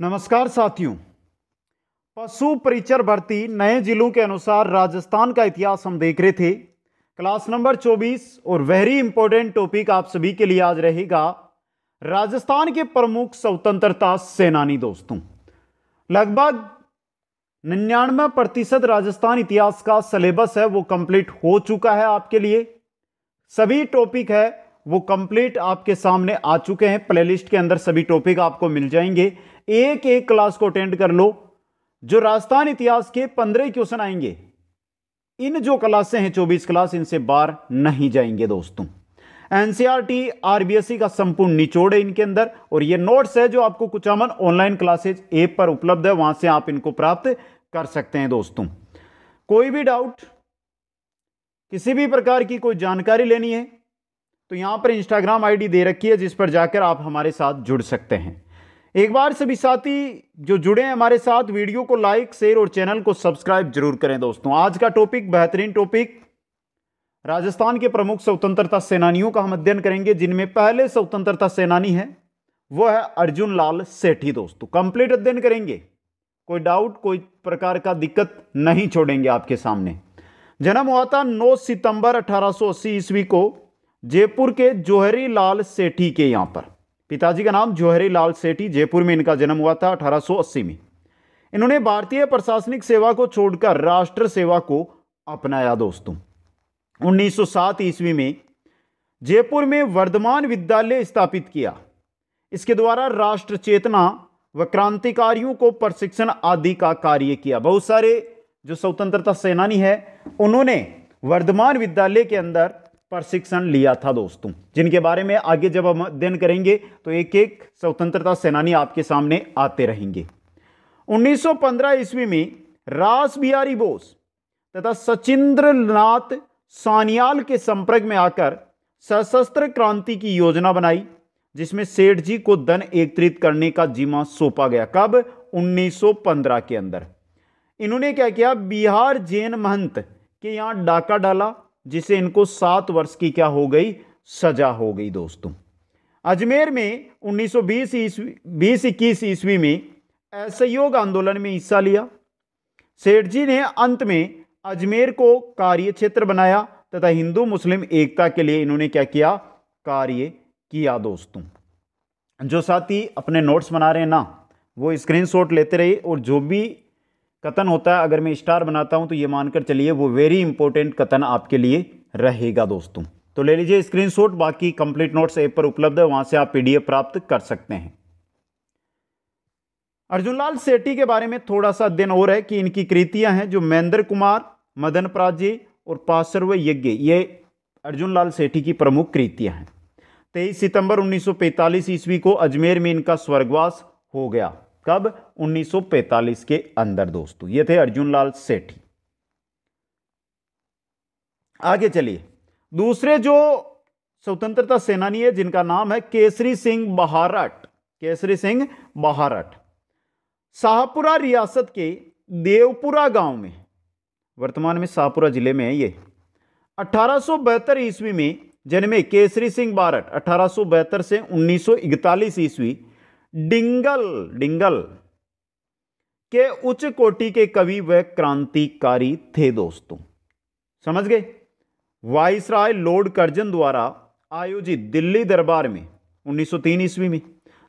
नमस्कार साथियों पशु परिचर भर्ती नए जिलों के अनुसार राजस्थान का इतिहास हम देख रहे थे क्लास नंबर 24 और वेरी इंपॉर्टेंट टॉपिक आप सभी के लिए आज रहेगा राजस्थान के प्रमुख स्वतंत्रता सेनानी दोस्तों लगभग निन्यानवे प्रतिशत राजस्थान इतिहास का सिलेबस है वो कंप्लीट हो चुका है आपके लिए सभी टॉपिक है वो कंप्लीट आपके सामने आ चुके हैं प्लेलिस्ट के अंदर सभी टॉपिक आपको मिल जाएंगे एक एक क्लास को अटेंड कर लो जो राजस्थान इतिहास के पंद्रह क्वेश्चन आएंगे इन जो क्लासे हैं चौबीस क्लास इनसे बाहर नहीं जाएंगे दोस्तों एनसीआरटी आरबीएससी e e का संपूर्ण निचोड़ है इनके अंदर और ये नोट्स है जो आपको कुचामन ऑनलाइन क्लासेज ऐप पर उपलब्ध है वहां से आप इनको प्राप्त कर सकते हैं दोस्तों कोई भी डाउट किसी भी प्रकार की कोई जानकारी लेनी है तो यहाँ पर इंस्टाग्राम आईडी दे रखी है जिस पर जाकर आप हमारे साथ जुड़ सकते हैं एक बार सभी साथी जो जुड़े हैं हमारे साथ वीडियो को लाइक शेयर और चैनल को सब्सक्राइब जरूर करें दोस्तों आज का टॉपिक बेहतरीन टॉपिक राजस्थान के प्रमुख स्वतंत्रता सेनानियों का हम अध्ययन करेंगे जिनमें पहले स्वतंत्रता सेनानी है वो है अर्जुन लाल सेठी दोस्तों कंप्लीट अध्ययन करेंगे कोई डाउट कोई प्रकार का दिक्कत नहीं छोड़ेंगे आपके सामने जन्म हुआ था 9 सितंबर 1880 ईस्वी को जयपुर के जोहरी लाल सेठी के यहाँ पर पिताजी का नाम जोहरी लाल सेठी जयपुर में इनका जन्म हुआ था 1880 में इन्होंने भारतीय प्रशासनिक सेवा को छोड़कर राष्ट्र सेवा को अपनाया दोस्तों 1907 ईस्वी में जयपुर में वर्धमान विद्यालय स्थापित किया इसके द्वारा राष्ट्र चेतना व क्रांतिकारियों को प्रशिक्षण आदि का कार्य किया बहुत सारे जो स्वतंत्रता सेनानी है उन्होंने वर्धमान विद्यालय के अंदर प्रशिक्षण लिया था दोस्तों जिनके बारे में आगे जब हम अध्ययन करेंगे तो एक एक स्वतंत्रता सेनानी आपके सामने आते रहेंगे 1915 ईस्वी में रास बिहारी बोस तथा सचिंद्र नाथ सानियाल के संपर्क में आकर सशस्त्र क्रांति की योजना बनाई जिसमें सेठ जी को धन एकत्रित करने का जिम्मा सौंपा गया कब 1915 के अंदर इन्होंने क्या किया बिहार जैन महंत के यहां डाका डाला जिसे इनको सात वर्ष की क्या हो गई सजा हो गई दोस्तों अजमेर में 1920 ईस्वी बीस इक्कीस ईस्वी में असहयोग आंदोलन में हिस्सा लिया सेठ जी ने अंत में अजमेर को कार्य क्षेत्र बनाया तथा हिंदू मुस्लिम एकता के लिए इन्होंने क्या किया कार्य किया दोस्तों जो साथी अपने नोट्स बना रहे हैं ना वो स्क्रीनशॉट लेते रहिए और जो भी कथन होता है अगर मैं स्टार बनाता हूं तो ये मानकर चलिए वो वेरी इंपॉर्टेंट कथन आपके लिए रहेगा दोस्तों तो ले लीजिए स्क्रीनशॉट बाकी कंप्लीट नोट्स ऐप पर उपलब्ध है वहां से आप पीडीएफ प्राप्त कर सकते हैं अर्जुनलाल सेठी के बारे में थोड़ा सा दिन और है कि इनकी कृतियां हैं जो महेंद्र कुमार मदन प्राजी और पासर्व यज्ञ ये अर्जुनलाल सेठी की प्रमुख कृतियां हैं तेईस सितंबर 1945 ईस्वी को अजमेर में इनका स्वर्गवास हो गया कब 1945 के अंदर दोस्तों ये थे अर्जुन लाल सेठी आगे चलिए दूसरे जो स्वतंत्रता सेनानी है जिनका नाम है केसरी सिंह बहारट केसरी सिंह बहारट शाहपुरा रियासत के देवपुरा गांव में वर्तमान में शाहपुरा जिले में है ये अठारह ईस्वी में जन्मे केसरी सिंह बारट अठारह से 1941 ईस्वी डिंगल डिंगल के उच्च कोटि के कवि व क्रांतिकारी थे दोस्तों समझ गए वाइसराय लॉर्ड कर्जन द्वारा आयोजित दिल्ली दरबार में 1903 ईस्वी में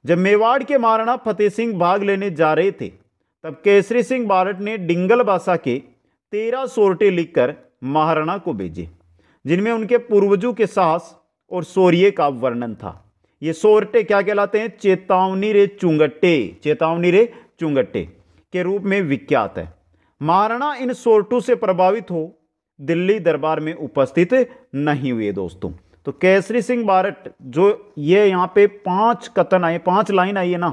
जब मेवाड़ के महाराणा फतेह सिंह भाग लेने जा रहे थे तब केसरी सिंह बारट ने डिंगल भाषा के तेरह सोरटे लिखकर महाराणा को भेजे जिनमें उनके पूर्वजों के साहस और शौर्य का वर्णन था ये सोरटे क्या कहलाते हैं चेतावनी रे चुंगटे चेतावनी रे चुंगटे के रूप में विख्यात है महाराणा इन सोरटू से प्रभावित हो दिल्ली दरबार में उपस्थित नहीं हुए दोस्तों तो केसरी सिंह बारट जो ये यहाँ पे पांच कथन आए पांच लाइन आई है ना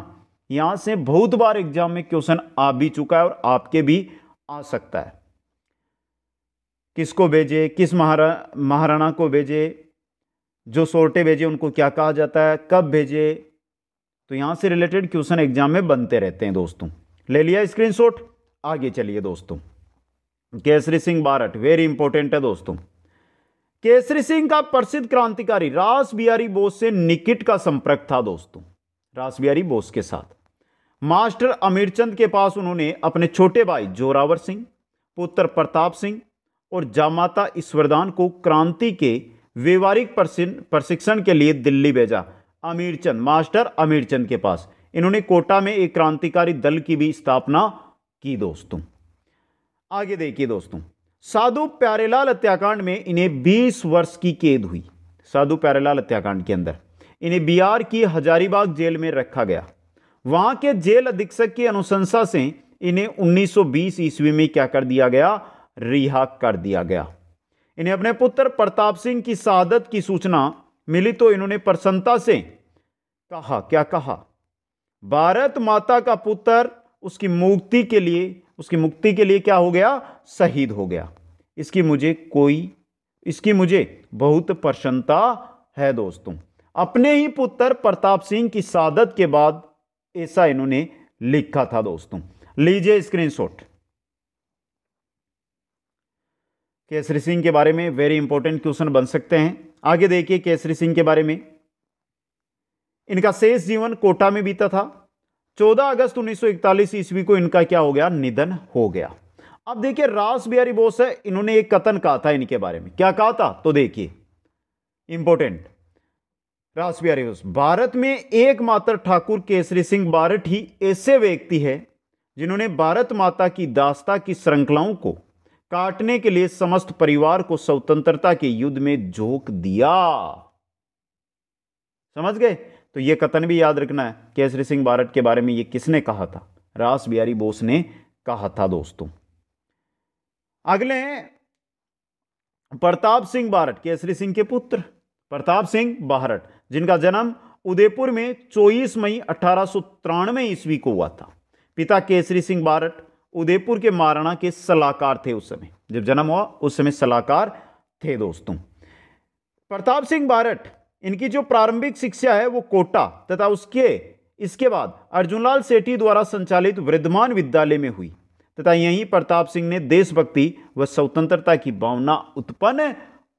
यहाँ से बहुत बार एग्जाम में क्वेश्चन आ भी चुका है और आपके भी आ सकता है किसको भेजे किस महारा महाराणा को भेजे जो सोर्टे भेजे उनको क्या कहा जाता है कब भेजे तो यहाँ से रिलेटेड क्वेश्चन एग्जाम में बनते रहते हैं दोस्तों ले लिया स्क्रीनशॉट आगे चलिए दोस्तों केसरी सिंह बारट वेरी इंपॉर्टेंट है दोस्तों केसरी सिंह का प्रसिद्ध क्रांतिकारी रास बिहारी बोस से निकट का संपर्क था दोस्तों रास बिहारी बोस के साथ मास्टर अमीरचंद के पास उन्होंने अपने छोटे भाई जोरावर सिंह पुत्र प्रताप सिंह और जामाता ईश्वरदान को क्रांति के व्यवहारिक प्रशिक्षण के लिए दिल्ली भेजा आमिर चंद मास्टर आमिर चंद के पास इन्होंने कोटा में एक क्रांतिकारी दल की भी स्थापना की दोस्तों आगे देखिए दोस्तों साधु प्यारेलाल हत्याकांड में इन्हें 20 वर्ष की कैद हुई साधु प्यारेलाल हत्याकांड के अंदर इन्हें बिहार की हजारीबाग जेल में रखा गया वहां के जेल अधीक्षक की अनुशंसा से इन्हें 1920 ईस्वी में क्या कर दिया गया रिहा कर दिया गया इन्हें अपने पुत्र प्रताप सिंह की शहादत की सूचना मिली तो इन्होंने प्रसन्नता से कहा क्या कहा भारत माता का पुत्र उसकी मुक्ति के लिए उसकी मुक्ति के लिए क्या हो गया शहीद हो गया इसकी मुझे कोई इसकी मुझे बहुत प्रसन्नता है दोस्तों अपने ही पुत्र प्रताप सिंह की शहादत के बाद ऐसा इन्होंने लिखा था दोस्तों लीजिए स्क्रीनशॉट केसरी सिंह के बारे में वेरी इंपॉर्टेंट क्वेश्चन बन सकते हैं आगे देखिए केसरी सिंह के बारे में इनका शेष जीवन कोटा में बीता था 14 अगस्त 1941 ईस्वी को इनका क्या हो गया निधन हो गया अब देखिए रास बिहारी बोस है इन्होंने एक कथन कहा था इनके बारे में क्या कहा था तो देखिए इंपॉर्टेंट रास बिहारी बोस भारत में एकमात्र ठाकुर केसरी सिंह बारठ ही ऐसे व्यक्ति है जिन्होंने भारत माता की दास्ता की श्रृंखलाओं को काटने के लिए समस्त परिवार को स्वतंत्रता के युद्ध में झोंक दिया समझ गए तो यह कथन भी याद रखना है केसरी सिंह भारत के बारे में यह किसने कहा था रास बिहारी बोस ने कहा था दोस्तों अगले प्रताप सिंह भारत केसरी सिंह के पुत्र प्रताप सिंह भारत जिनका जन्म उदयपुर में 24 मई अठारह ईस्वी को हुआ था पिता केसरी सिंह भारत उदयपुर के महाराणा के सलाहकार थे उस समय जब जन्म हुआ उस समय सलाहकार थे दोस्तों प्रताप सिंह बारट इनकी जो प्रारंभिक शिक्षा है वो कोटा तथा उसके इसके बाद अर्जुनलाल सेठी द्वारा संचालित वृद्धमान विद्यालय में हुई तथा यहीं प्रताप सिंह ने देशभक्ति व स्वतंत्रता की भावना उत्पन्न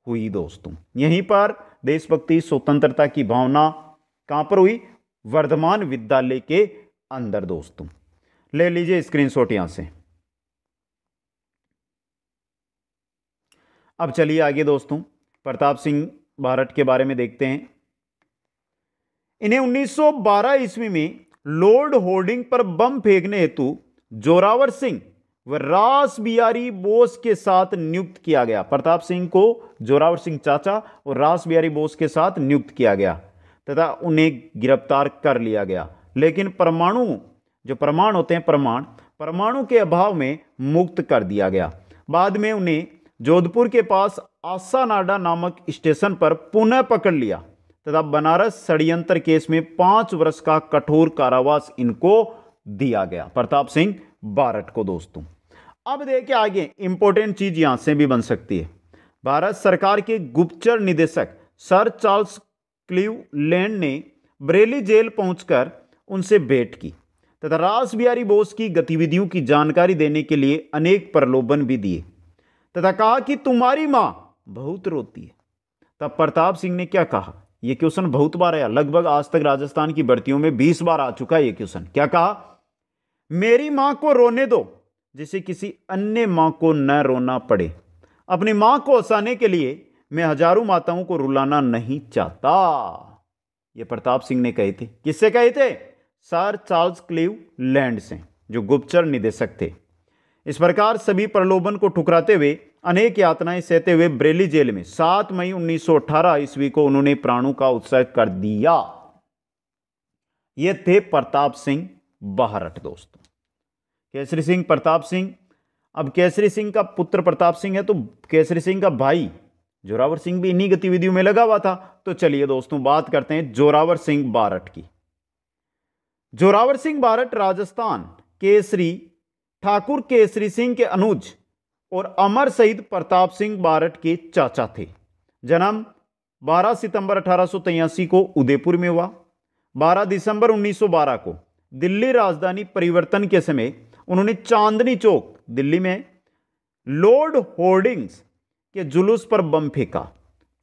हुई दोस्तों यहीं पर देशभक्ति स्वतंत्रता की भावना कहाँ पर हुई वर्धमान विद्यालय के अंदर दोस्तों ले लीजिए स्क्रीनशॉट यहां से अब चलिए आगे दोस्तों प्रताप सिंह भारत के बारे में देखते हैं इन्हें 1912 ईस्वी में लॉर्ड होर्डिंग पर बम फेंकने हेतु जोरावर सिंह व रास बिहारी बोस के साथ नियुक्त किया गया प्रताप सिंह को जोरावर सिंह चाचा और रास बिहारी बोस के साथ नियुक्त किया गया तथा उन्हें गिरफ्तार कर लिया गया लेकिन परमाणु जो प्रमाण होते हैं प्रमाण परमाणु के अभाव में मुक्त कर दिया गया बाद में उन्हें जोधपुर के पास आसा नाडा नामक स्टेशन पर पुनः पकड़ लिया तथा बनारस षडयंत्र केस में पाँच वर्ष का कठोर कारावास इनको दिया गया प्रताप सिंह भारत को दोस्तों अब देखे आगे इंपॉर्टेंट चीज यहां से भी बन सकती है भारत सरकार के गुप्तचर निदेशक सर चार्ल्स क्लीवलैंड ने बरेली जेल पहुंचकर उनसे भेंट की तथा रास बिहारी बोस की गतिविधियों की जानकारी देने के लिए अनेक प्रलोभन भी दिए तथा कहा कि तुम्हारी माँ बहुत रोती है तब प्रताप सिंह ने क्या कहा यह क्वेश्चन बहुत बार आया लगभग आज तक राजस्थान की भर्तियों में बीस बार आ चुका है यह क्वेश्चन क्या कहा मेरी मां को रोने दो जिसे किसी अन्य मां को न रोना पड़े अपनी मां को हंसाने के लिए मैं हजारों माताओं को रुलाना नहीं चाहता यह प्रताप सिंह ने कहे थे किससे कहे थे सर चार्ल्स क्लीव लैंड से जो गुप्तचर निदेशक थे इस प्रकार सभी प्रलोभन को ठुकराते हुए अनेक यातनाएं सहते हुए ब्रेली जेल में 7 मई 1918 ईस्वी को उन्होंने प्राणों का उत्सर्ग कर दिया ये थे प्रताप सिंह बहरट दोस्तों केसरी सिंह प्रताप सिंह अब केसरी सिंह का पुत्र प्रताप सिंह है तो केसरी सिंह का भाई जोरावर सिंह भी इन्हीं गतिविधियों में लगा हुआ था तो चलिए दोस्तों बात करते हैं जोरावर सिंह बारट की जोरावर सिंह बारट राजस्थान केसरी ठाकुर केसरी सिंह के अनुज और अमर सईद प्रताप सिंह बारट के चाचा थे जन्म 12 सितंबर अठारह को उदयपुर में हुआ 12 दिसंबर 1912 को दिल्ली राजधानी परिवर्तन के समय उन्होंने चांदनी चौक दिल्ली में लॉर्ड होर्डिंग्स के जुलूस पर बम फेंका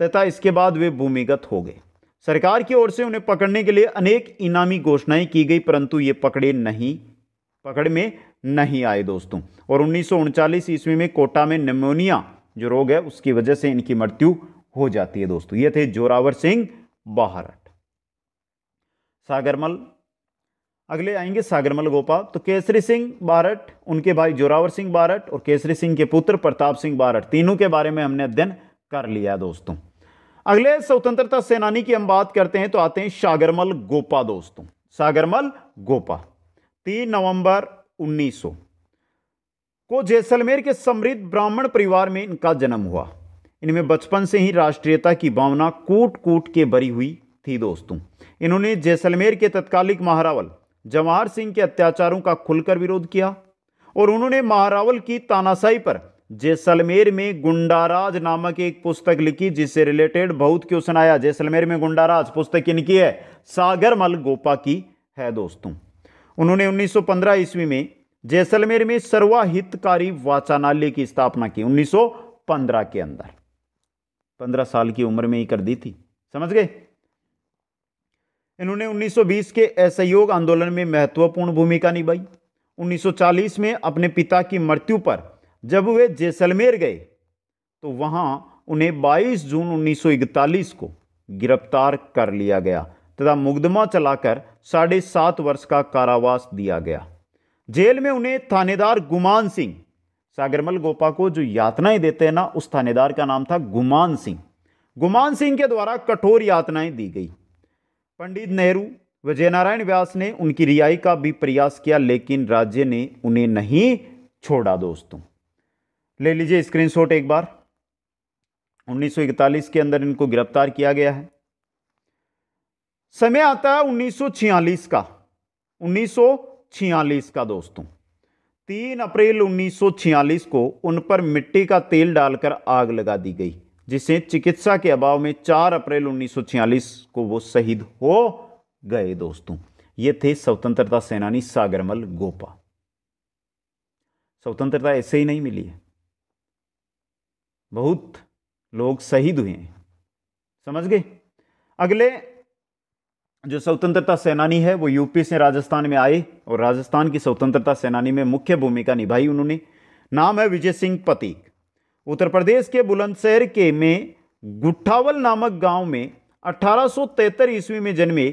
तथा इसके बाद वे भूमिगत हो गए सरकार की ओर से उन्हें पकड़ने के लिए अनेक इनामी घोषणाएं की गई परंतु ये पकड़े नहीं पकड़ में नहीं आए दोस्तों और उन्नीस ईस्वी में कोटा में निमोनिया जो रोग है उसकी वजह से इनकी मृत्यु हो जाती है दोस्तों ये थे जोरावर सिंह बाहरट सागरमल अगले आएंगे सागरमल गोपाल तो केसरी सिंह बारट उनके भाई जोरावर सिंह बारट और केसरी सिंह के पुत्र प्रताप सिंह बारट तीनों के बारे में हमने अध्ययन कर लिया दोस्तों अगले स्वतंत्रता सेनानी की हम बात करते हैं तो आते हैं सागरमल गोपा दोस्तों सागरमल गोपा तीन नवंबर 1900 को जैसलमेर के समृद्ध ब्राह्मण परिवार में इनका जन्म हुआ इनमें बचपन से ही राष्ट्रीयता की भावना कूट कूट के भरी हुई थी दोस्तों इन्होंने जैसलमेर के तत्कालिक महारावल जवाहर सिंह के अत्याचारों का खुलकर विरोध किया और उन्होंने महारावल की तानाशाही पर जैसलमेर में गुंडाराज नामक एक पुस्तक लिखी जिससे रिलेटेड बहुत क्वेश्चन आया जैसलमेर में गुंडाराज पुस्तक किन की है सागर मल गोपा की है दोस्तों उन्होंने 1915 ईस्वी में जैसलमेर में सर्वाहितकारी वाचनालय की स्थापना की 1915 के अंदर 15 साल की उम्र में ही कर दी थी समझ गए इन्होंने 1920 के असहयोग आंदोलन में महत्वपूर्ण भूमिका निभाई 1940 में अपने पिता की मृत्यु पर जब वे जैसलमेर गए तो वहाँ उन्हें 22 जून 1941 को गिरफ्तार कर लिया गया तथा मुकदमा चलाकर साढ़े सात वर्ष का कारावास दिया गया जेल में उन्हें थानेदार गुमान सिंह सागरमल गोपा को जो यातनाएं देते हैं ना उस थानेदार का नाम था गुमान सिंह गुमान सिंह के द्वारा कठोर यातनाएं दी गई पंडित नेहरू विजय नारायण व्यास ने उनकी रिहाई का भी प्रयास किया लेकिन राज्य ने उन्हें नहीं छोड़ा दोस्तों ले लीजिए स्क्रीनशॉट एक बार 1941 के अंदर इनको गिरफ्तार किया गया है समय आता है 1946 का 1946 का दोस्तों 3 अप्रैल 1946 को उन पर मिट्टी का तेल डालकर आग लगा दी गई जिसे चिकित्सा के अभाव में 4 अप्रैल 1946 को वो शहीद हो गए दोस्तों ये थे स्वतंत्रता सेनानी सागरमल गोपा स्वतंत्रता ऐसे ही नहीं मिली है बहुत लोग शहीद हुए हैं समझ गए अगले जो स्वतंत्रता सेनानी है वो यूपी से राजस्थान में आए और राजस्थान की स्वतंत्रता सेनानी में मुख्य भूमिका निभाई उन्होंने नाम है विजय सिंह पतीक उत्तर प्रदेश के बुलंदशहर के में गुट्ठावल नामक गांव में अठारह ईस्वी में जन्मे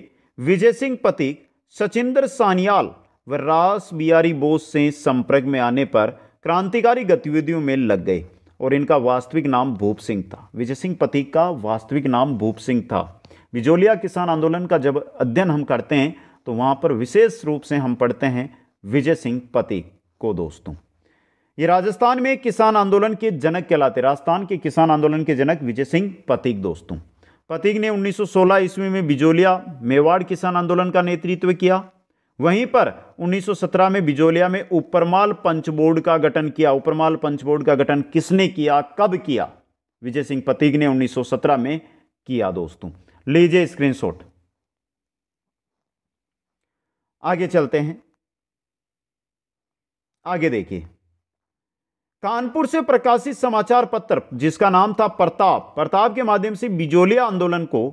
विजय सिंह पतीक सचिंद्र सानियाल व रास बिहारी बोस से संपर्क में आने पर क्रांतिकारी गतिविधियों में लग गए और इनका वास्तविक नाम भूप सिंह था विजय सिंह पथिक का वास्तविक नाम भूप सिंह था बिजोलिया किसान आंदोलन का जब अध्ययन हम करते हैं तो वहाँ पर विशेष रूप से हम पढ़ते हैं विजय सिंह पथिक को दोस्तों ये राजस्थान में किसान आंदोलन के जनक कहलाते राजस्थान के किसान आंदोलन के जनक विजय सिंह पथिक दोस्तों पथिक ने 1916 ईस्वी में बिजोलिया मेवाड़ किसान आंदोलन का नेतृत्व किया वहीं पर 1917 में बिजोलिया में उपरमाल पंच बोर्ड का गठन किया उपरमाल पंच बोर्ड का गठन किसने किया कब किया विजय सिंह पतिग ने 1917 में किया दोस्तों लीजिए स्क्रीनशॉट आगे चलते हैं आगे देखिए कानपुर से प्रकाशित समाचार पत्र जिसका नाम था प्रताप प्रताप के माध्यम से बिजोलिया आंदोलन को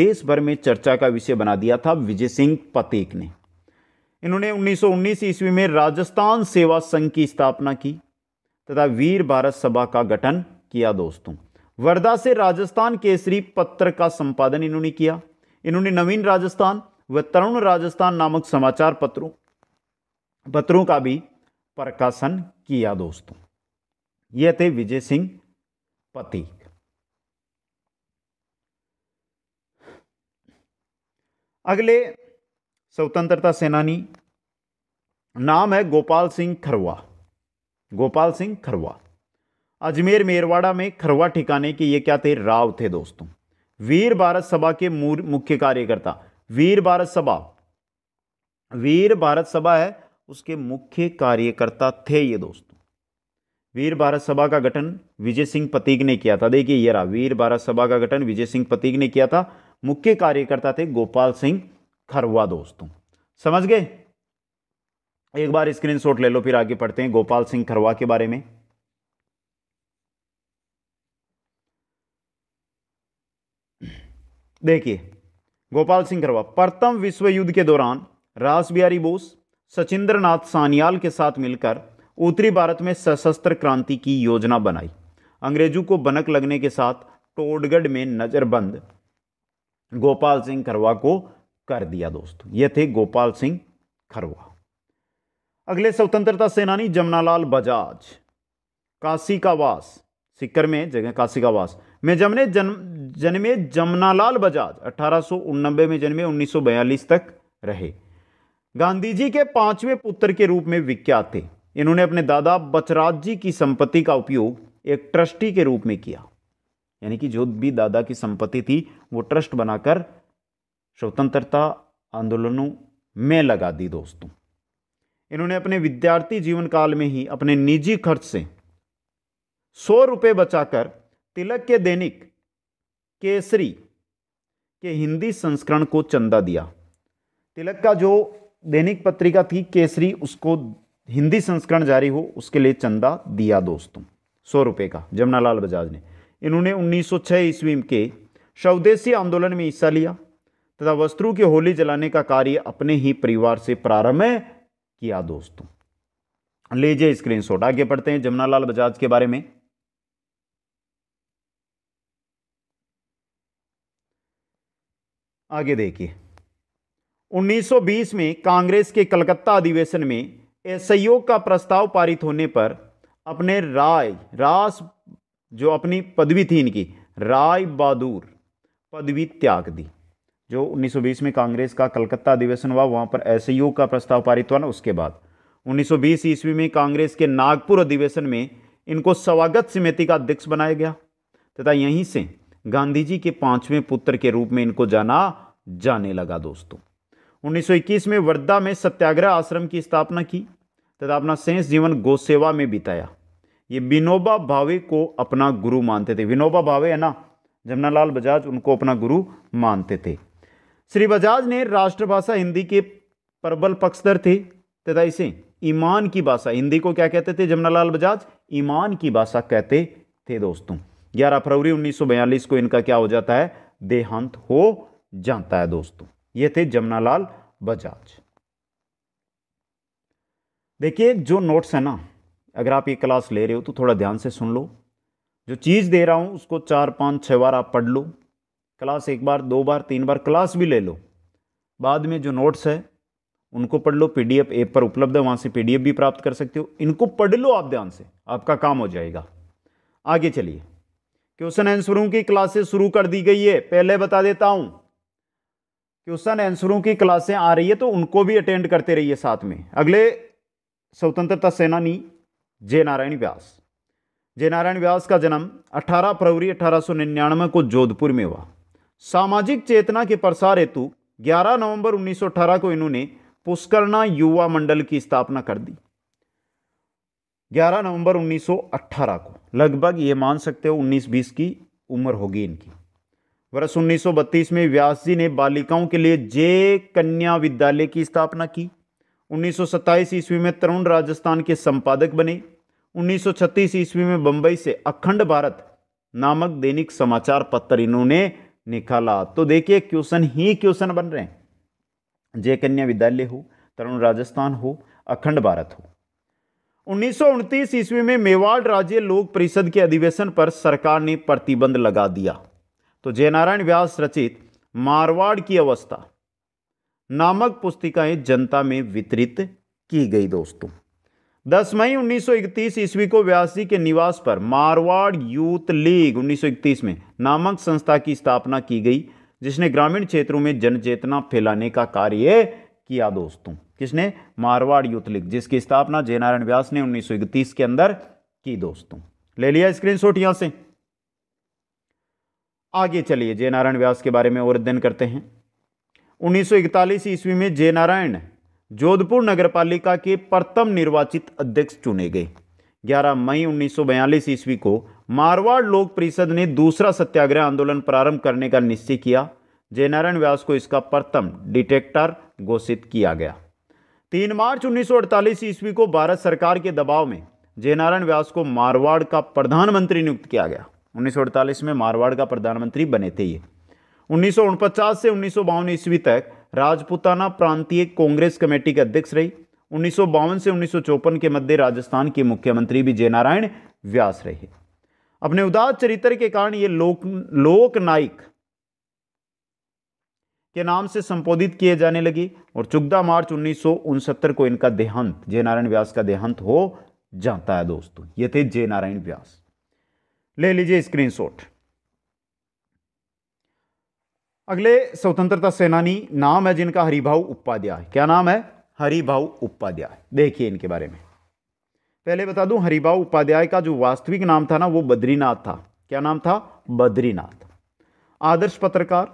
देश भर में चर्चा का विषय बना दिया था विजय सिंह पतेक ने इन्होंने 1919 ईस्वी में राजस्थान सेवा संघ की स्थापना की तथा वीर भारत सभा का गठन किया दोस्तों वर्धा से राजस्थान केसरी पत्र का संपादन इन्होंने किया इन्होंने नवीन राजस्थान व तरुण राजस्थान नामक समाचार पत्रों पत्रों का भी प्रकाशन किया दोस्तों यह थे विजय सिंह पति अगले स्वतंत्रता सेनानी नाम है गोपाल सिंह खरवा गोपाल सिंह खरवा अजमेर मेरवाड़ा में खरवा ठिकाने के ये क्या थे राव थे दोस्तों वीर भारत सभा के मुख्य कार्यकर्ता वीर भारत सभा वीर भारत सभा है उसके मुख्य कार्यकर्ता थे ये दोस्तों वीर भारत सभा का गठन विजय सिंह पतीक ने किया था देखिए ये रहा वीर भारत सभा का गठन विजय सिंह पतीक ने किया था मुख्य कार्यकर्ता थे गोपाल सिंह थरवा दोस्तों समझ गए एक बार स्क्रीनशॉट ले लो फिर आगे पढ़ते हैं गोपाल सिंह खरवा के बारे में देखिए गोपाल सिंह खरवा प्रथम विश्व युद्ध के दौरान रास बिहारी बोस सचिंद्र सानियाल के साथ मिलकर उत्तरी भारत में सशस्त्र क्रांति की योजना बनाई अंग्रेजों को बनक लगने के साथ टोडगढ़ में नज़रबंद गोपाल सिंह खरवा को कर दिया दोस्तों ये थे गोपाल सिंह खरवा अगले स्वतंत्रता सेनानी जमनालाल बजाज काशी का वास सिक्कर में जगह काशी का वास में जमने जन्म जन्मे जमनालाल बजाज अठारह में जन्मे 1942 तक रहे गांधी जी के पांचवें पुत्र के रूप में विख्यात थे इन्होंने अपने दादा बचराज जी की संपत्ति का उपयोग एक ट्रस्टी के रूप में किया यानी कि जो भी दादा की संपत्ति थी वो ट्रस्ट बनाकर स्वतंत्रता आंदोलनों में लगा दी दोस्तों इन्होंने अपने विद्यार्थी जीवन काल में ही अपने निजी खर्च से सौ रुपये बचाकर तिलक के दैनिक केसरी के हिंदी संस्करण को चंदा दिया तिलक का जो दैनिक पत्रिका थी केसरी उसको हिंदी संस्करण जारी हो उसके लिए चंदा दिया दोस्तों सौ रुपये का जमुनालाल बजाज ने इन्होंने 1906 ईस्वी के स्वदेशी आंदोलन में हिस्सा लिया तथा वस्त्रु की होली जलाने का कार्य अपने ही परिवार से प्रारंभ किया दोस्तों लीजिए स्क्रीनशॉट आगे पढ़ते हैं जमुनालाल बजाज के बारे में आगे देखिए 1920 में कांग्रेस के कलकत्ता अधिवेशन में असहयोग का प्रस्ताव पारित होने पर अपने राय रास जो अपनी पदवी थी इनकी राय बहादुर पदवी त्याग दी जो 1920 में कांग्रेस का कलकत्ता अधिवेशन हुआ वहाँ पर एस e का प्रस्ताव पारित हुआ ना उसके बाद 1920 ईस्वी में कांग्रेस के नागपुर अधिवेशन में इनको स्वागत समिति का अध्यक्ष बनाया गया तथा यहीं से गांधी जी के पांचवें पुत्र के रूप में इनको जाना जाने लगा दोस्तों 1921 में वर्धा में सत्याग्रह आश्रम की स्थापना की तथा अपना शेष जीवन गोसेवा में बिताया ये विनोबा भावे को अपना गुरु मानते थे विनोबा भावे है ना जमनालाल बजाज उनको अपना गुरु मानते थे श्री बजाज ने राष्ट्रभाषा हिंदी के प्रबल पक्षधर थे तथा इसे ईमान की भाषा हिंदी को क्या कहते थे जमनालाल बजाज ईमान की भाषा कहते थे दोस्तों 11 फरवरी 1942 को इनका क्या हो जाता है देहांत हो जाता है दोस्तों ये थे जमनालाल बजाज देखिए जो नोट्स है ना अगर आप ये क्लास ले रहे हो तो थोड़ा ध्यान से सुन लो जो चीज़ दे रहा हूं उसको चार पांच छह बार आप पढ़ लो क्लास एक बार दो बार तीन बार क्लास भी ले लो बाद में जो नोट्स है उनको पढ़ लो पीडीएफ ऐप पर उपलब्ध है वहाँ से पीडीएफ भी प्राप्त कर सकते हो इनको पढ़ लो आप ध्यान से आपका काम हो जाएगा आगे चलिए क्वेश्चन आंसरों की क्लासेस शुरू कर दी गई है पहले बता देता हूँ क्वेश्चन आंसरों की क्लासें आ रही है तो उनको भी अटेंड करते रहिए साथ में अगले स्वतंत्रता सेनानी जय नारायण व्यास जय नारायण व्यास का जन्म 18 फरवरी अठारह को जोधपुर में हुआ सामाजिक चेतना के प्रसार हेतु 11 नवंबर 1918 को इन्होंने पुष्करणा युवा मंडल की स्थापना कर दी 11 नवंबर 1918 को लगभग ये मान सकते हो 19-20 की उम्र होगी इनकी वर्ष 1932 में व्यास जी ने बालिकाओं के लिए जे कन्या विद्यालय की स्थापना की 1927 ईस्वी में तरुण राजस्थान के संपादक बने 1936 ईस्वी में बंबई से अखंड भारत नामक दैनिक समाचार पत्र इन्होंने निकाला तो देखिए क्वेश्चन ही क्वेश्चन बन रहे हैं जय कन्या विद्यालय हो तरुण राजस्थान हो अखंड भारत हो उन्नीस ईस्वी में मेवाड़ राज्य लोक परिषद के अधिवेशन पर सरकार ने प्रतिबंध लगा दिया तो जयनारायण व्यास रचित मारवाड़ की अवस्था नामक पुस्तिकाएं जनता में वितरित की गई दोस्तों दस मई 1931 ईस्वी को व्यास जी के निवास पर मारवाड़ यूथ लीग 1931 में नामक संस्था की स्थापना की गई जिसने ग्रामीण क्षेत्रों में जनचेतना फैलाने का कार्य किया दोस्तों किसने मारवाड़ यूथ लीग जिसकी स्थापना जयनारायण व्यास ने 1931 के अंदर की दोस्तों ले लिया स्क्रीनशॉट यहां से आगे चलिए जयनारायण व्यास के बारे में और अध्ययन करते हैं उन्नीस ईस्वी में जयनारायण जोधपुर नगरपालिका के प्रथम निर्वाचित अध्यक्ष चुने गए 11 मई 1942 ईस्वी को मारवाड़ लोक परिषद ने दूसरा सत्याग्रह आंदोलन प्रारंभ करने का निश्चय किया जयनारायण व्यास को इसका प्रथम डिटेक्टर घोषित किया गया तीन मार्च 1948 ईस्वी को भारत सरकार के दबाव में जयनारायण व्यास को मारवाड़ का प्रधानमंत्री नियुक्त किया गया उन्नीस में मारवाड़ का प्रधानमंत्री बने थे ये उन्नीस से उन्नीस ईस्वी तक राजपूताना प्रांतीय कांग्रेस कमेटी के अध्यक्ष रही उन्नीस से उन्नीस के मध्य राजस्थान के मुख्यमंत्री भी जयनारायण व्यास रहे अपने उदास चरित्र के कारण ये लोक लोकनायक के नाम से संबोधित किए जाने लगी और चुगदा मार्च उन्नीस को इनका देहांत जयनारायण व्यास का देहांत हो जाता है दोस्तों ये थे जयनारायण व्यास ले लीजिए स्क्रीनशॉट अगले स्वतंत्रता सेनानी नाम है जिनका हरिभाऊ उपाध्याय क्या नाम है हरिभाऊ उपाध्याय देखिए इनके बारे में पहले बता दूं हरिभाऊ उपाध्याय का जो वास्तविक नाम था ना वो बद्रीनाथ था क्या नाम था बद्रीनाथ आदर्श पत्रकार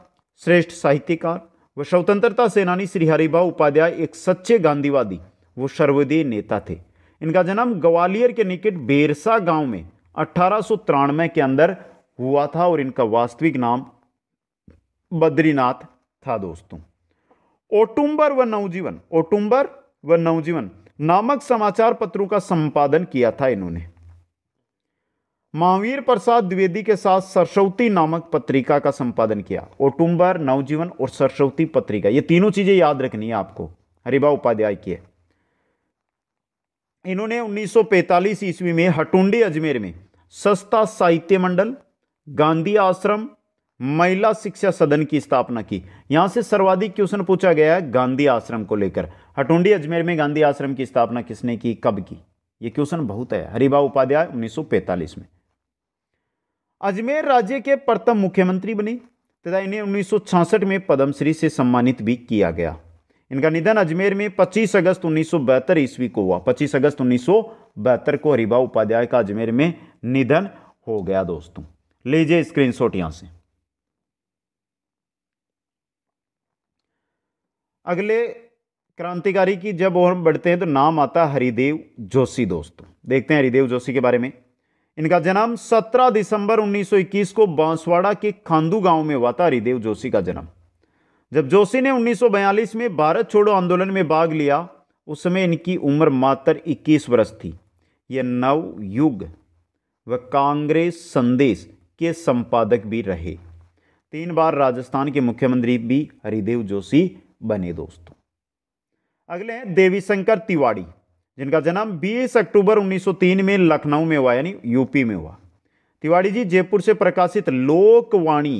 श्रेष्ठ साहित्यकार व स्वतंत्रता सेनानी श्री हरिभाऊ उपाध्याय एक सच्चे गांधीवादी वो सर्वोदय नेता थे इनका जन्म ग्वालियर के निकट बेरसा गांव में अठारह के अंदर हुआ था और इनका वास्तविक नाम बद्रीनाथ था दोस्तों ओटुंबर व नवजीवन ओटुंबर व नवजीवन नामक समाचार पत्रों का संपादन किया था इन्होंने महावीर प्रसाद द्विवेदी के साथ सरस्वती नामक पत्रिका का संपादन किया ओटुंबर नवजीवन और सरस्वती पत्रिका ये तीनों चीजें याद रखनी है आपको हरिभा उपाध्याय की है इन्होंने 1945 ईस्वी में हटुंडी अजमेर में सस्ता साहित्य मंडल गांधी आश्रम महिला शिक्षा सदन की स्थापना की यहां से सर्वाधिक क्वेश्चन पूछा गया है गांधी आश्रम को लेकर हटोंडी अजमेर में गांधी आश्रम की स्थापना किसने की कब की यह क्वेश्चन बहुत है हरिभा उपाध्याय 1945 में अजमेर राज्य के प्रथम मुख्यमंत्री बने तथा इन्हें 1966 में पद्मश्री से सम्मानित भी किया गया इनका निधन अजमेर में 25 अगस्त उन्नीस ईस्वी को हुआ 25 अगस्त उन्नीस को हरिभा उपाध्याय का अजमेर में निधन हो गया दोस्तों लीजिए स्क्रीनशॉट यहां से अगले क्रांतिकारी की जब और हम बढ़ते हैं तो नाम आता हरिदेव जोशी दोस्तों देखते हैं हरिदेव जोशी के बारे में इनका जन्म 17 दिसंबर 1921 को बांसवाड़ा के खांदू गांव में हुआ था हरिदेव जोशी का जन्म जब जोशी ने 1942 में भारत छोड़ो आंदोलन में भाग लिया उस समय इनकी उम्र मात्र 21 वर्ष थी यह नव युग व कांग्रेस संदेश के संपादक भी रहे तीन बार राजस्थान के मुख्यमंत्री भी हरिदेव जोशी बने दोस्तों अगले हैं देवी शंकर तिवाड़ी जिनका जन्म 20 अक्टूबर 1903 में लखनऊ में हुआ यानी यूपी में हुआ तिवाड़ी जी जयपुर से प्रकाशित लोकवाणी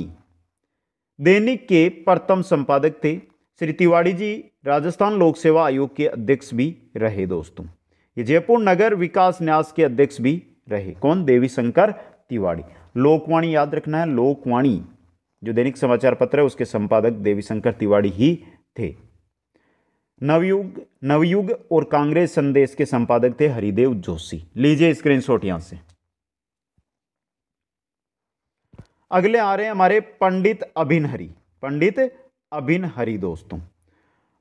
दैनिक के प्रथम संपादक थे श्री तिवाड़ी जी राजस्थान लोक सेवा आयोग के अध्यक्ष भी रहे दोस्तों ये जयपुर नगर विकास न्यास के अध्यक्ष भी रहे कौन देवी शंकर तिवाड़ी लोकवाणी याद रखना है लोकवाणी जो दैनिक समाचार पत्र है उसके संपादक देवी शंकर तिवाड़ी ही थे नवयुग नवयुग और कांग्रेस संदेश के संपादक थे हरिदेव जोशी लीजिए स्क्रीनशॉट यहां से अगले आ रहे हैं हमारे पंडित अभिन हरि पंडित अभिन हरि दोस्तों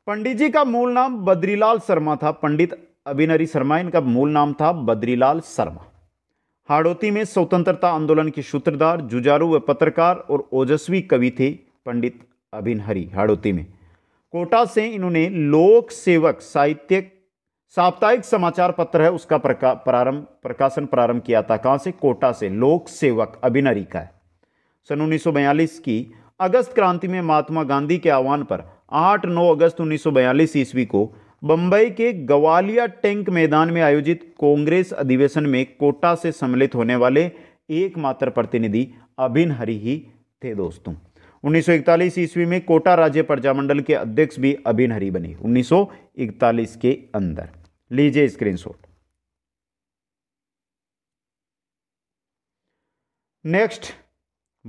पंडित जी का मूल नाम बद्रीलाल शर्मा था पंडित अभिन हरि शर्मा इनका मूल नाम था बद्रीलाल शर्मा हाड़ोती में स्वतंत्रता आंदोलन के सूत्रधार जुजारू व पत्रकार और ओजस्वी कवि थे पंडित अभिन हरि हाड़ोती में कोटा से इन्होंने लोक सेवक साहित्य साप्ताहिक समाचार पत्र है उसका प्रारंभ प्रकाशन प्रारंभ किया था कहाँ से कोटा से लोक सेवक अभिनरी का है सन उन्नीस की अगस्त क्रांति में महात्मा गांधी के आह्वान पर 8 नौ अगस्त 1942 ईस्वी को बम्बई के ग्वालिया टैंक मैदान में आयोजित कांग्रेस अधिवेशन में कोटा से सम्मिलित होने वाले एकमात्र प्रतिनिधि अभिन हरि ही थे दोस्तों 1941 ईस्वी में कोटा राज्य प्रजामंडल के अध्यक्ष भी अभिन हरी बने 1941 के अंदर लीजिए स्क्रीनशॉट नेक्स्ट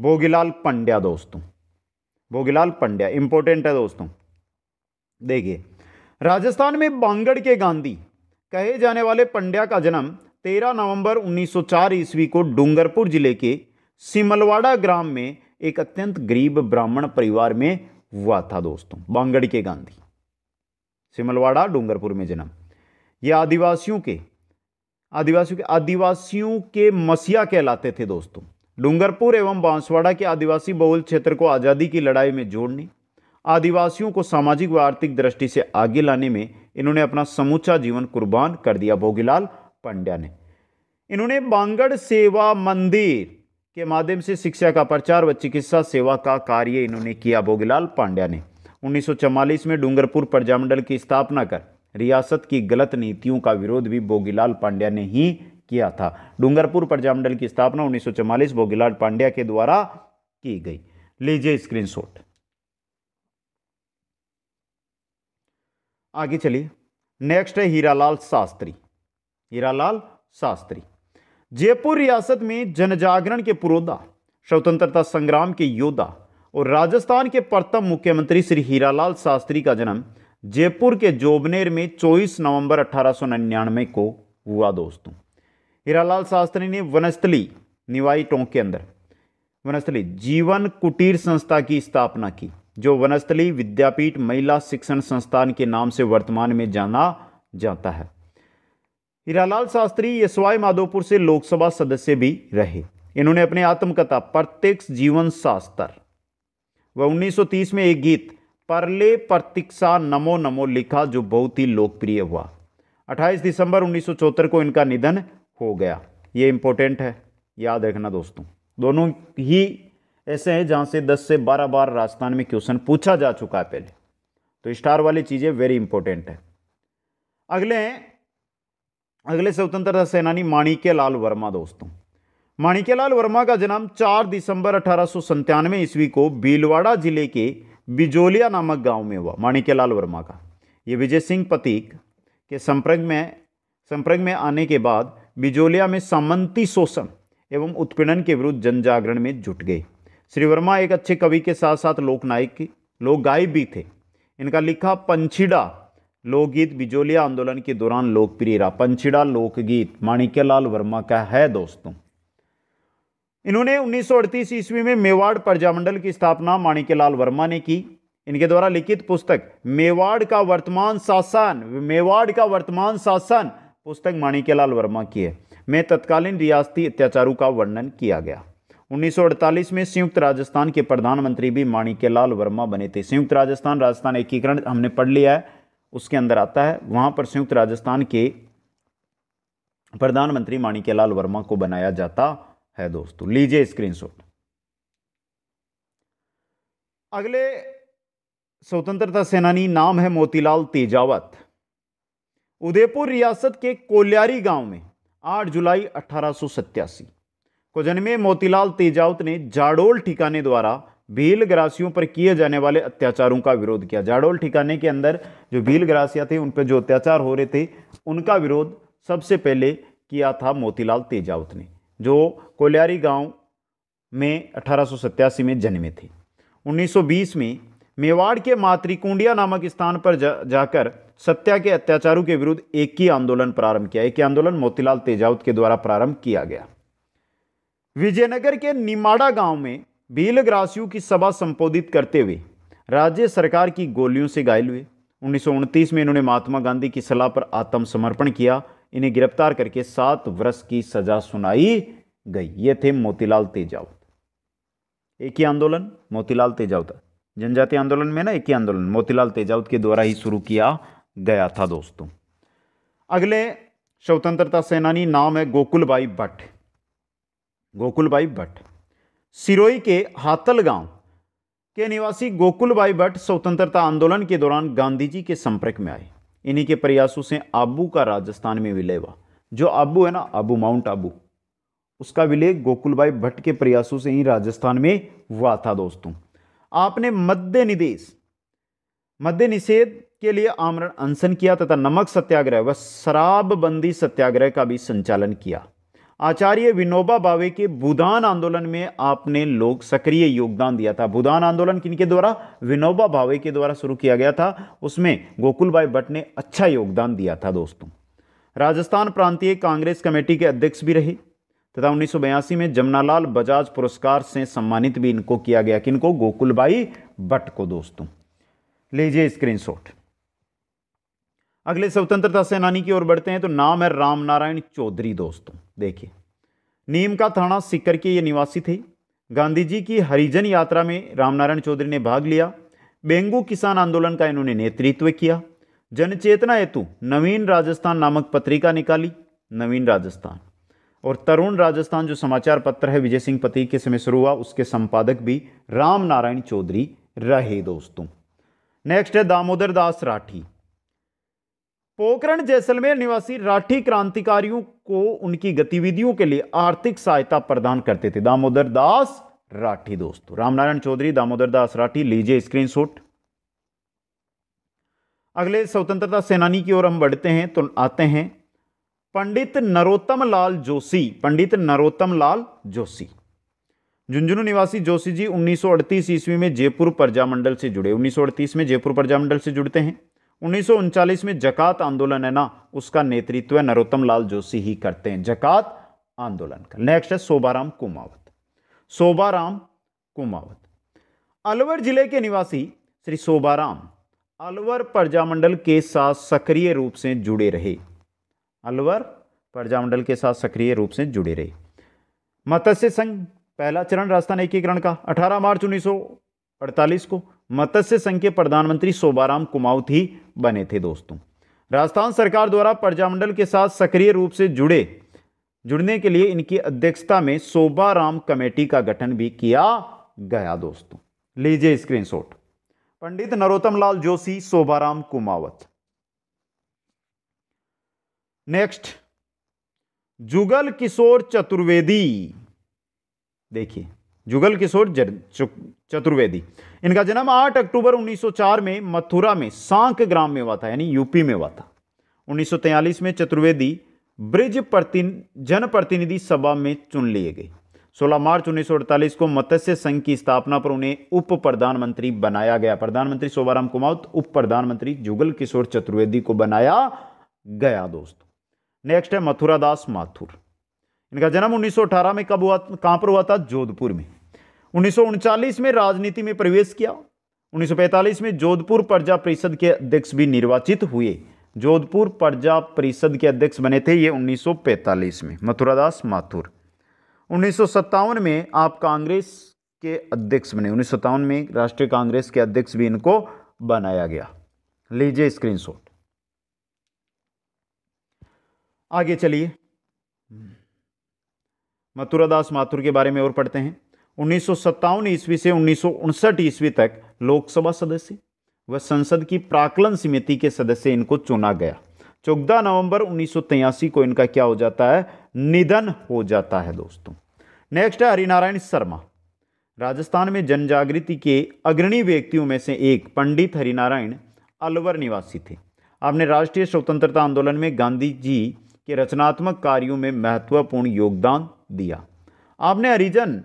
भोगीलाल पंड्या दोस्तों भोगीलाल पंड्या इंपॉर्टेंट है दोस्तों देखिए राजस्थान में बांगड़ के गांधी कहे जाने वाले पंड्या का जन्म 13 नवंबर 1904 ईस्वी को डूंगरपुर जिले के सिमलवाड़ा ग्राम में एक अत्यंत गरीब ब्राह्मण परिवार में हुआ था दोस्तों बांगड़ के गांधी सिमलवाड़ा डूंगरपुर में जन्म ये आदिवासियों के आदिवासियों के आदिवासियों के मसिया कहलाते थे दोस्तों डूंगरपुर एवं बांसवाड़ा के आदिवासी बहुल क्षेत्र को आज़ादी की लड़ाई में जोड़ने आदिवासियों को सामाजिक व आर्थिक दृष्टि से आगे लाने में इन्होंने अपना समूचा जीवन कुर्बान कर दिया भोगीलाल पंड्या ने इन्होंने बांगड़ सेवा मंदिर के माध्यम से शिक्षा का प्रचार व चिकित्सा सेवा का कार्य इन्होंने किया भोगीलाल पांड्या ने उन्नीस में डूंगरपुर प्रजामंडल की स्थापना कर रियासत की गलत नीतियों का विरोध भी भोगीलाल पांड्या ने ही किया था डूंगरपुर प्रजामंडल की स्थापना उन्नीस भोगीलाल पांड्या के द्वारा की गई लीजिए स्क्रीनशॉट आगे चलिए नेक्स्ट है हीरालाल शास्त्री हीरालाल शास्त्री जयपुर रियासत में जनजागरण के पुरोदा स्वतंत्रता संग्राम के योद्धा और राजस्थान के प्रथम मुख्यमंत्री श्री हीरालाल शास्त्री का जन्म जयपुर के जोबनेर में 24 नवंबर अठारह को हुआ दोस्तों हीरालाल शास्त्री ने वनस्थली निवाई टोंक के अंदर वनस्थली जीवन कुटीर संस्था की स्थापना की जो वनस्थली विद्यापीठ महिला शिक्षण संस्थान के नाम से वर्तमान में जाना जाता है हीरालाल शास्त्री ये सवाई माधोपुर से लोकसभा सदस्य भी रहे इन्होंने अपने आत्मकथा प्रत्यक्ष जीवन शास्त्र व 1930 में एक गीत परले प्रतीक्षा नमो नमो लिखा जो बहुत ही लोकप्रिय हुआ 28 दिसंबर उन्नीस को इनका निधन हो गया ये इम्पोर्टेंट है याद रखना दोस्तों दोनों ही ऐसे हैं जहाँ से 10 से 12 बार राजस्थान में क्वेश्चन पूछा जा चुका है पहले तो स्टार वाली चीज़ें वेरी इंपॉर्टेंट है अगले हैं अगले स्वतंत्रता सेनानी माणिक्य लाल वर्मा दोस्तों माणिक्य लाल वर्मा का जन्म 4 दिसंबर अठारह ईस्वी को भीलवाड़ा जिले के बिजोलिया नामक गांव में हुआ माणिक्य लाल वर्मा का ये विजय सिंह पतिक के संपर्क में संपर्क में आने के बाद बिजोलिया में सामंती शोषण एवं उत्पीड़न के विरुद्ध जनजागरण में जुट गए श्री वर्मा एक अच्छे कवि के साथ साथ लोकनायक लोक गायक भी थे इनका लिखा पंछीडा लोकगीत बिजोलिया आंदोलन के दौरान लोकप्रिय रहा पंचिड़ा लोकगीत माणिक्यलाल वर्मा का है दोस्तों इन्होंने उन्नीस सौ ईस्वी में मेवाड़ प्रजामंडल की स्थापना माणिक्यलाल वर्मा ने की इनके द्वारा लिखित पुस्तक मेवाड़ का वर्तमान शासन मेवाड़ का वर्तमान शासन पुस्तक माणिक्यलाल वर्मा की है में तत्कालीन रियासती अत्याचारों का वर्णन किया गया 1948 में संयुक्त राजस्थान के प्रधानमंत्री भी माणिक्यलाल वर्मा बने थे संयुक्त राजस्थान राजस्थान एकीकरण हमने पढ़ लिया है उसके अंदर आता है वहां पर संयुक्त राजस्थान के प्रधानमंत्री माणिक्यलाल वर्मा को बनाया जाता है दोस्तों लीजिए स्क्रीनशॉट अगले स्वतंत्रता सेनानी नाम है मोतीलाल तेजावत उदयपुर रियासत के कोल्यारी गांव में 8 जुलाई अठारह को जन्मे मोतीलाल तेजावत ने जाडोल ठिकाने द्वारा भील ग्रासियों पर किए जाने वाले अत्याचारों का विरोध किया जाडोल ठिकाने के अंदर जो भील ग्रासिया थे उन पर जो अत्याचार हो रहे थे उनका विरोध सबसे पहले किया था मोतीलाल तेजावत ने जो कोलियारी गांव में अठारह में जन्मे थे 1920 में मेवाड़ के मातृकुंडिया नामक स्थान पर जा, जाकर सत्या के अत्याचारों के विरुद्ध एक ही आंदोलन प्रारंभ किया एक ही आंदोलन मोतीलाल तेजावत के द्वारा प्रारंभ किया गया विजयनगर के निमाड़ा गांव में बीलग राशियों की सभा संबोधित करते हुए राज्य सरकार की गोलियों से घायल हुए उन्नीस में इन्होंने महात्मा गांधी की सलाह पर आत्मसमर्पण किया इन्हें गिरफ्तार करके सात वर्ष की सजा सुनाई गई ये थे मोतीलाल तेजावत एक ही आंदोलन मोतीलाल तेजावत जनजाति आंदोलन में ना एक ही आंदोलन मोतीलाल तेजावत के द्वारा ही शुरू किया गया था दोस्तों अगले स्वतंत्रता सेनानी नाम है गोकुल भाई भट्ट गोकुल भाई भट्ट सिरोई के हातल गांव के निवासी गोकुल भाई भट्ट स्वतंत्रता आंदोलन के दौरान गांधी जी के संपर्क में आए इन्हीं के प्रयासों से आबू का राजस्थान में विलय हुआ जो आबू है ना आबू माउंट आबू उसका विलय गोकुल भाई भट्ट के प्रयासों से ही राजस्थान में हुआ था दोस्तों आपने मध्य निदेश मध्य निषेध के लिए आमरण अनशन किया तथा नमक सत्याग्रह व शराबबंदी सत्याग्रह का भी संचालन किया आचार्य विनोबा भावे के भूदान आंदोलन में आपने लोग सक्रिय योगदान दिया था भूदान आंदोलन किनके द्वारा विनोबा भावे के द्वारा शुरू किया गया था उसमें गोकुल भाई भट्ट ने अच्छा योगदान दिया था दोस्तों राजस्थान प्रांतीय कांग्रेस कमेटी के अध्यक्ष भी रहे तथा उन्नीस में जमनालाल बजाज पुरस्कार से सम्मानित भी इनको किया गया किनको गोकुल भाई भट्ट को दोस्तों लीजिए स्क्रीनशॉट अगले स्वतंत्रता सेनानी की ओर बढ़ते हैं तो नाम है राम नारायण चौधरी दोस्तों देखिए नीम का थाना सिकर के ये निवासी थे गांधी जी की हरिजन यात्रा में रामनारायण चौधरी ने भाग लिया बेंगू किसान आंदोलन का इन्होंने नेतृत्व किया जनचेतना हेतु नवीन राजस्थान नामक पत्रिका निकाली नवीन राजस्थान और तरुण राजस्थान जो समाचार पत्र है विजय सिंह पति के समय शुरू हुआ उसके संपादक भी राम नारायण चौधरी रहे दोस्तों नेक्स्ट है दामोदर दास राठी पोखरण जैसलमेर निवासी राठी क्रांतिकारियों को उनकी गतिविधियों के लिए आर्थिक सहायता प्रदान करते थे दामोदर दास राठी दोस्तों रामनारायण चौधरी दामोदर दास राठी लीजिए स्क्रीनशॉट अगले स्वतंत्रता सेनानी की ओर हम बढ़ते हैं तो आते हैं पंडित नरोत्तम लाल जोशी पंडित नरोत्तम लाल जोशी झुंझुनू निवासी जोशी जी 1938 ईस्वी में जयपुर प्रजामंडल से जुड़े 1938 में जयपुर प्रजामंडल से जुड़ते हैं उन्नीस में जकात आंदोलन है ना उसका नेतृत्व नरोत्तम लाल जोशी ही करते हैं जकात आंदोलन का नेक्स्ट है शोभाराम कुमावत शोभाराम कुमावत अलवर जिले के निवासी श्री शोभाराम अलवर प्रजामंडल के साथ सक्रिय रूप से जुड़े रहे अलवर प्रजामंडल के साथ सक्रिय रूप से जुड़े रहे मत्स्य संघ पहला चरण राजस्थान एकीकरण का 18 मार्च अड़तालीस को मत्स्य संघ के प्रधानमंत्री सोबाराम कुमाऊत ही बने थे दोस्तों राजस्थान सरकार द्वारा प्रजामंडल के साथ सक्रिय रूप से जुड़े जुड़ने के लिए इनकी अध्यक्षता में सोबाराम कमेटी का गठन भी किया गया दोस्तों लीजिए स्क्रीनशॉट पंडित नरोत्तम लाल जोशी सोबाराम कुमावत नेक्स्ट जुगल किशोर चतुर्वेदी देखिए जुगल किशोर चतुर्वेदी इनका जन्म 8 अक्टूबर 1904 में मथुरा में सांक ग्राम में हुआ था यानी यूपी में हुआ था 1943 में चतुर्वेदी ब्रिज प्रतिन जनप्रतिनिधि सभा में चुन लिए गए 16 मार्च 1948 को मत्स्य संघ की स्थापना पर उन्हें उप प्रधानमंत्री बनाया गया प्रधानमंत्री शोभाराम कुमार उप प्रधानमंत्री जुगल किशोर चतुर्वेदी को बनाया गया दोस्तों नेक्स्ट है मथुरा दास माथुर इनका जन्म 1918 में कब हुआ कहां पर हुआ था जोधपुर में उन्नीस में राजनीति में प्रवेश किया 1945 में जोधपुर प्रजा परिषद के अध्यक्ष भी निर्वाचित हुए जोधपुर प्रजा परिषद के अध्यक्ष बने थे ये 1945 में मथुरादास माथुर उन्नीस में आप कांग्रेस के अध्यक्ष बने उन्नीस में राष्ट्रीय कांग्रेस के अध्यक्ष भी इनको बनाया गया लीजिए स्क्रीनशॉट आगे चलिए मथुरादास माथुर के बारे में और पढ़ते हैं उन्नीस सौ ईस्वी से उन्नीस ईस्वी तक लोकसभा सदस्य व संसद की प्राकलन समिति के सदस्य इनको चुना गया चौदह नवंबर उन्नीस को इनका क्या हो जाता है निधन हो जाता है दोस्तों नेक्स्ट है हरिनारायण शर्मा राजस्थान में जन जागृति के अग्रणी व्यक्तियों में से एक पंडित हरिनारायण अलवर निवासी थे आपने राष्ट्रीय स्वतंत्रता आंदोलन में गांधी जी के रचनात्मक कार्यों में महत्वपूर्ण योगदान दिया आपने हरिजन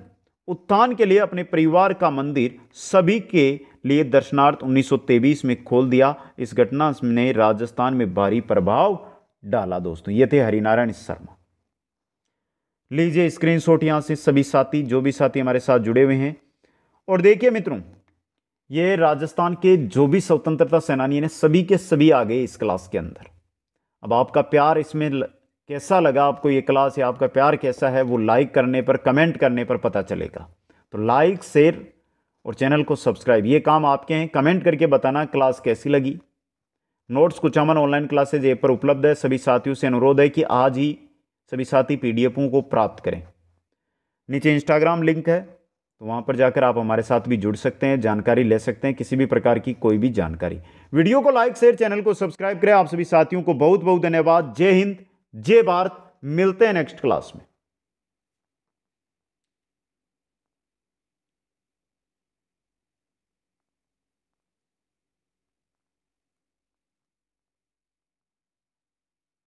उत्थान के लिए अपने परिवार का मंदिर सभी के लिए दर्शनार्थ 1923 में खोल दिया इस घटना ने राजस्थान में भारी प्रभाव डाला दोस्तों ये थे हरिनारायण शर्मा लीजिए स्क्रीन शॉट यहाँ से सभी साथी जो भी साथी हमारे साथ जुड़े हुए हैं और देखिए मित्रों ये राजस्थान के जो भी स्वतंत्रता सेनानी ने सभी के सभी आ गए इस क्लास के अंदर अब आपका प्यार इसमें कैसा लगा आपको ये क्लास या आपका प्यार कैसा है वो लाइक करने पर कमेंट करने पर पता चलेगा तो लाइक शेयर और चैनल को सब्सक्राइब ये काम आपके हैं कमेंट करके बताना क्लास कैसी लगी नोट्स कुछ अमन ऑनलाइन क्लासेज ऐप पर उपलब्ध है सभी साथियों से अनुरोध है कि आज ही सभी साथी पीडीएफों को प्राप्त करें नीचे इंस्टाग्राम लिंक है तो वहाँ पर जाकर आप हमारे साथ भी जुड़ सकते हैं जानकारी ले सकते हैं किसी भी प्रकार की कोई भी जानकारी वीडियो को लाइक शेयर चैनल को सब्सक्राइब करें आप सभी साथियों को बहुत बहुत धन्यवाद जय हिंद जय भारत मिलते हैं नेक्स्ट क्लास में